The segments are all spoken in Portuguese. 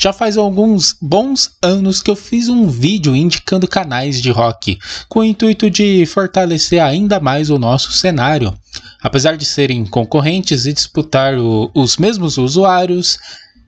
Já faz alguns bons anos que eu fiz um vídeo indicando canais de rock, com o intuito de fortalecer ainda mais o nosso cenário. Apesar de serem concorrentes e disputar o, os mesmos usuários,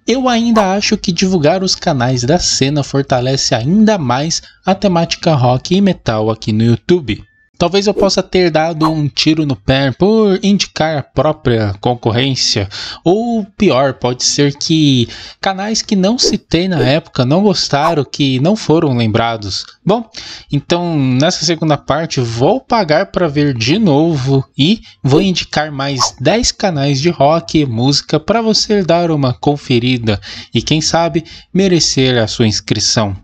eu ainda acho que divulgar os canais da cena fortalece ainda mais a temática rock e metal aqui no YouTube. Talvez eu possa ter dado um tiro no pé por indicar a própria concorrência, ou pior, pode ser que canais que não citei na época não gostaram, que não foram lembrados. Bom, então nessa segunda parte vou pagar para ver de novo e vou indicar mais 10 canais de rock e música para você dar uma conferida e quem sabe merecer a sua inscrição.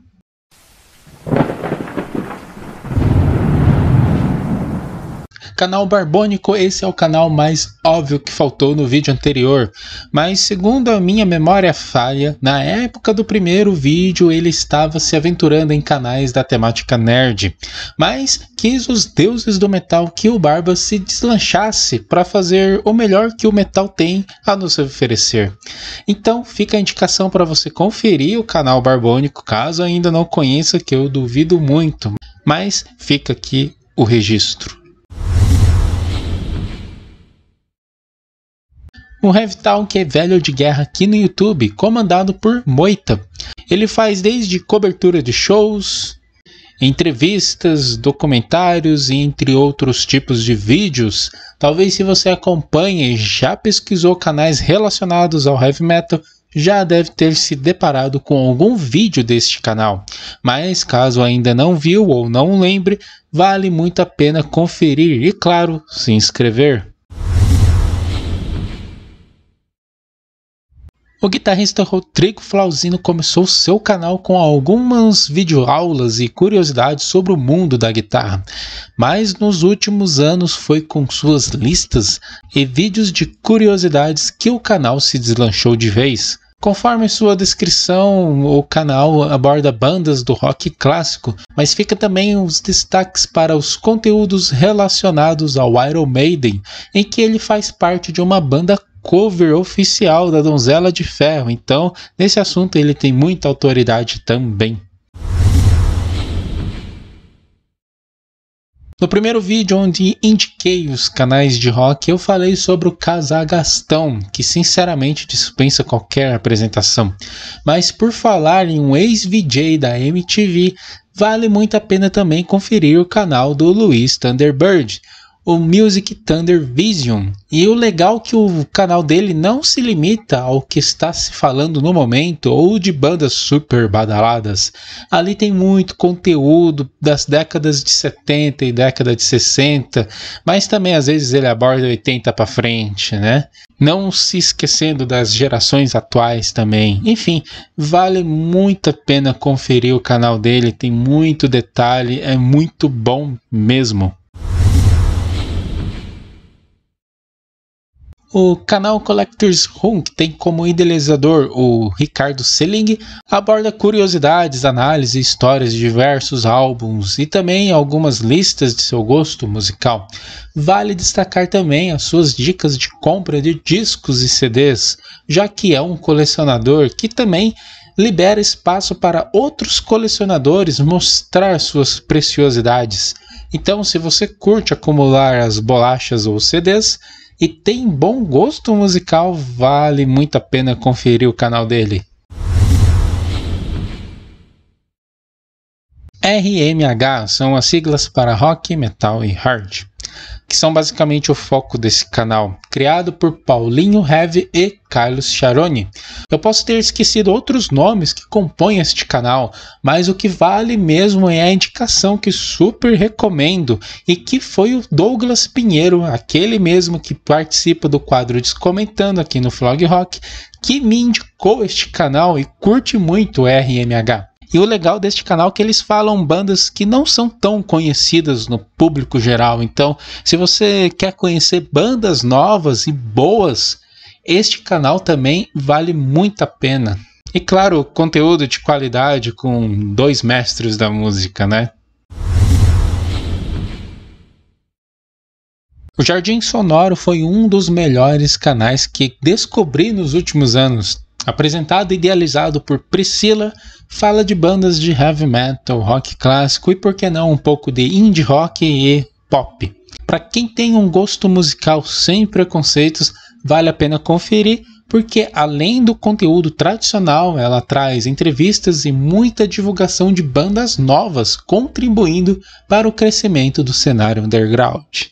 Canal Barbônico, esse é o canal mais óbvio que faltou no vídeo anterior, mas segundo a minha memória falha, na época do primeiro vídeo ele estava se aventurando em canais da temática nerd, mas quis os deuses do metal que o Barba se deslanchasse para fazer o melhor que o metal tem a nos oferecer. Então fica a indicação para você conferir o canal Barbônico, caso ainda não conheça, que eu duvido muito, mas fica aqui o registro. um revival que é velho de guerra aqui no YouTube, comandado por Moita. Ele faz desde cobertura de shows, entrevistas, documentários e entre outros tipos de vídeos. Talvez se você acompanha e já pesquisou canais relacionados ao heavy metal, já deve ter se deparado com algum vídeo deste canal. Mas caso ainda não viu ou não lembre, vale muito a pena conferir e claro, se inscrever. o guitarrista Rodrigo Flauzino começou seu canal com algumas videoaulas e curiosidades sobre o mundo da guitarra, mas nos últimos anos foi com suas listas e vídeos de curiosidades que o canal se deslanchou de vez. Conforme sua descrição, o canal aborda bandas do rock clássico, mas fica também os destaques para os conteúdos relacionados ao Iron Maiden, em que ele faz parte de uma banda cover oficial da Donzela de Ferro. Então, nesse assunto ele tem muita autoridade também. No primeiro vídeo onde indiquei os canais de rock, eu falei sobre o Casagastão, que sinceramente dispensa qualquer apresentação. Mas por falar em um ex-VJ da MTV, vale muito a pena também conferir o canal do Luiz Thunderbird o Music Thunder Vision. E o legal é que o canal dele não se limita ao que está se falando no momento ou de bandas super badaladas. Ali tem muito conteúdo das décadas de 70 e década de 60, mas também às vezes ele aborda 80 para frente, né? Não se esquecendo das gerações atuais também. Enfim, vale muito a pena conferir o canal dele, tem muito detalhe, é muito bom mesmo. O canal Collectors Room, que tem como idealizador o Ricardo Selling, aborda curiosidades, análises e histórias de diversos álbuns e também algumas listas de seu gosto musical. Vale destacar também as suas dicas de compra de discos e CDs, já que é um colecionador que também libera espaço para outros colecionadores mostrar suas preciosidades. Então, se você curte acumular as bolachas ou CDs, e tem bom gosto musical, vale muito a pena conferir o canal dele. RMH são as siglas para rock, metal e hard que são basicamente o foco desse canal, criado por Paulinho Heavy e Carlos Charoni. Eu posso ter esquecido outros nomes que compõem este canal, mas o que vale mesmo é a indicação que super recomendo e que foi o Douglas Pinheiro, aquele mesmo que participa do quadro Descomentando aqui no Flog Rock, que me indicou este canal e curte muito o RMH. E o legal deste canal é que eles falam bandas que não são tão conhecidas no público geral. Então, se você quer conhecer bandas novas e boas, este canal também vale muito a pena. E claro, conteúdo de qualidade com dois mestres da música, né? O Jardim Sonoro foi um dos melhores canais que descobri nos últimos anos. Apresentado e idealizado por Priscila, fala de bandas de heavy metal, rock clássico e, por que não, um pouco de indie rock e pop. Para quem tem um gosto musical sem preconceitos, vale a pena conferir, porque além do conteúdo tradicional, ela traz entrevistas e muita divulgação de bandas novas, contribuindo para o crescimento do cenário underground.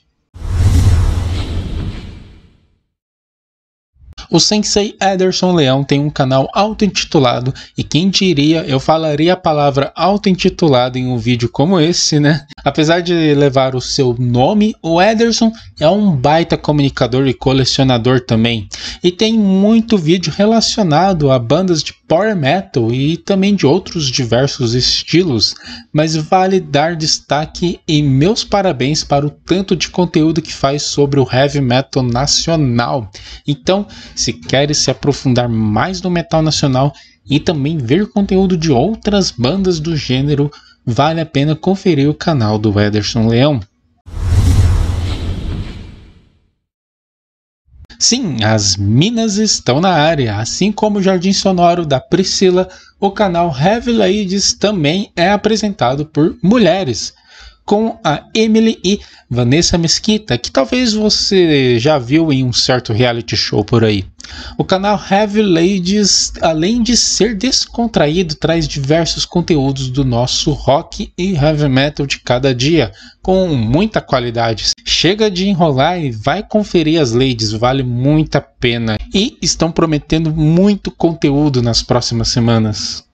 O sensei Ederson Leão tem um canal auto-intitulado e quem diria eu falaria a palavra auto-intitulado em um vídeo como esse, né? Apesar de levar o seu nome, o Ederson é um baita comunicador e colecionador também. E tem muito vídeo relacionado a bandas de power metal e também de outros diversos estilos, mas vale dar destaque e meus parabéns para o tanto de conteúdo que faz sobre o heavy metal nacional. Então, se queres se aprofundar mais no metal nacional e também ver conteúdo de outras bandas do gênero, vale a pena conferir o canal do Ederson Leão. Sim, as minas estão na área, assim como o Jardim Sonoro da Priscila, o canal Heavy Ladies também é apresentado por mulheres com a Emily e Vanessa Mesquita, que talvez você já viu em um certo reality show por aí. O canal Heavy Ladies, além de ser descontraído, traz diversos conteúdos do nosso rock e heavy metal de cada dia, com muita qualidade. Chega de enrolar e vai conferir as ladies, vale muito a pena. E estão prometendo muito conteúdo nas próximas semanas.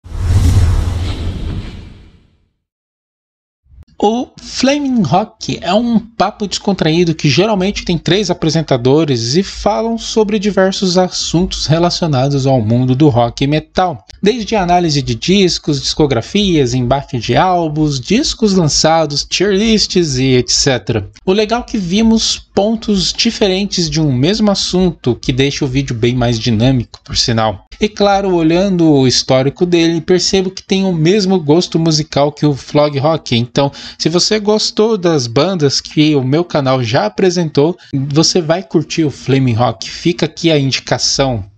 O Flaming Rock é um papo descontraído que geralmente tem três apresentadores e falam sobre diversos assuntos relacionados ao mundo do rock e metal desde análise de discos, discografias, embate de álbuns, discos lançados, tier lists e etc. O legal é que vimos pontos diferentes de um mesmo assunto, que deixa o vídeo bem mais dinâmico, por sinal. E claro, olhando o histórico dele, percebo que tem o mesmo gosto musical que o Flog Rock. Então, se você gostou das bandas que o meu canal já apresentou, você vai curtir o Flaming Rock. Fica aqui a indicação.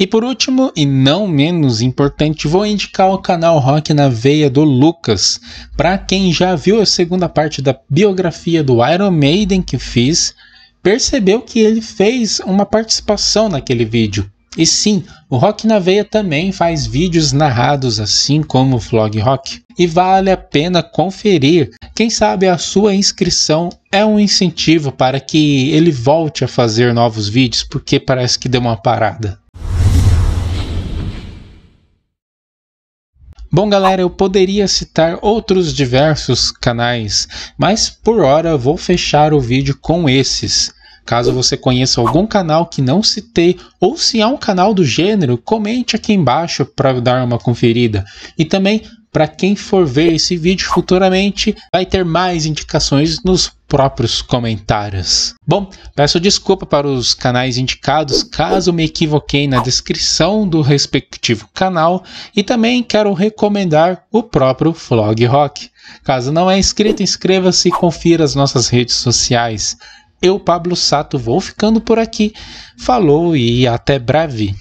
E por último, e não menos importante, vou indicar o canal Rock na Veia do Lucas. Para quem já viu a segunda parte da biografia do Iron Maiden que fiz, percebeu que ele fez uma participação naquele vídeo. E sim, o Rock na Veia também faz vídeos narrados assim como o Vlog Rock. E vale a pena conferir. Quem sabe a sua inscrição é um incentivo para que ele volte a fazer novos vídeos, porque parece que deu uma parada. Bom, galera, eu poderia citar outros diversos canais, mas por hora vou fechar o vídeo com esses. Caso você conheça algum canal que não citei ou se há um canal do gênero, comente aqui embaixo para dar uma conferida. E também para quem for ver esse vídeo futuramente, vai ter mais indicações nos próprios comentários. Bom, peço desculpa para os canais indicados caso me equivoquei na descrição do respectivo canal e também quero recomendar o próprio Flog Rock. Caso não é inscrito, inscreva-se e confira as nossas redes sociais. Eu, Pablo Sato, vou ficando por aqui. Falou e até breve.